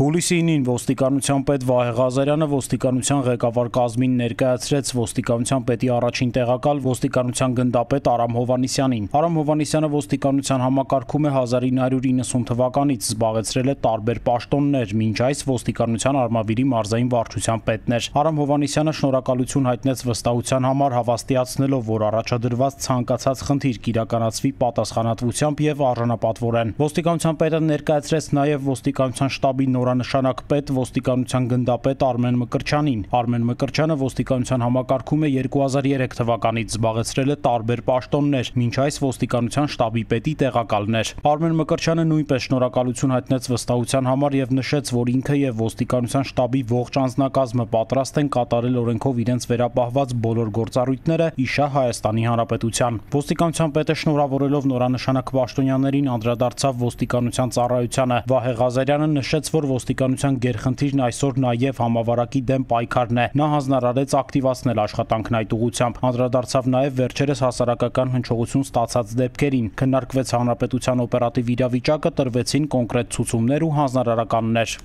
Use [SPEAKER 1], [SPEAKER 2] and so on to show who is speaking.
[SPEAKER 1] Հուլիսի 9-ին ոստիկանության պետ Վահե Ղազարյանը ոստիկանության ղեկավար կազմին ներկայացրեց ոստիկանության պետի առաջին տեղակալ ոստիկանության գնդապետ Արամ Հովանիսյանին։ Արամ Հովանիսյանը ոստիկանության համակարգում է 1990 թվականից զբաղեցրել է տարբեր պաշտոններ, մինչ այս ոստիկանության արմավիրի մարզային վարչության պետն էր։ Արամ Հովանիսյանը շնորհակալություն հայտնեց վստահության համար հավաստիացնելով, որ առաջադրված ցանկացած խնդիր կիրականացվի պատասխանատվությամբ եւ արժանապատվորեն։ Ոստիկանության պետը ներկայացրեց նաեւ ոստիկանության շտաբի նոր շնորհանշանակ պետ ոստիկանության գնդապետ Արմեն Մկրչյանին։ Արմեն Մկրչյանը ոստիկանության համակարգումը 2003 թվականից զբաղեցրել է տարբեր պաշտոններ, մինչ այս ոստիկանության շտաբի պետի տեղակալն էր։ Արմեն Մկրչյանը նույնպես շնորհակալություն հայտնեց վստահության համար եւ նշեց, որ ինքը եւ ոստիկանության շտաբի ողջ անձնակազմը պատրաստ են կատարել օրենքով իրենց վերապահված բոլոր գործառույթները իշա Հայաստանի Հանրապետության։ Ոստիկանության պետը շնորհավորելով նորանշանակ պաշտոնյաներին անդրադարձավ ոստիկանության ծառայությանը։ Վահե Ղազարյանը նշեց, որ ոստիկանության գերխնդիրն այսօր նաև համավարակի դեմ պայքարն է։ Նա հանձնարարեց ակտիվացնել աշխատանքն այդ ուղությամբ։ Անդրադարձավ նաև վերջերս հասարակական հնչողություն ստացած դեպքերին։ Քննարկվեց հանրապետության օպերատիվ իրավիճակը, տրվեցին կոնկրետ ցուցումներ ու հանձնարարականներ։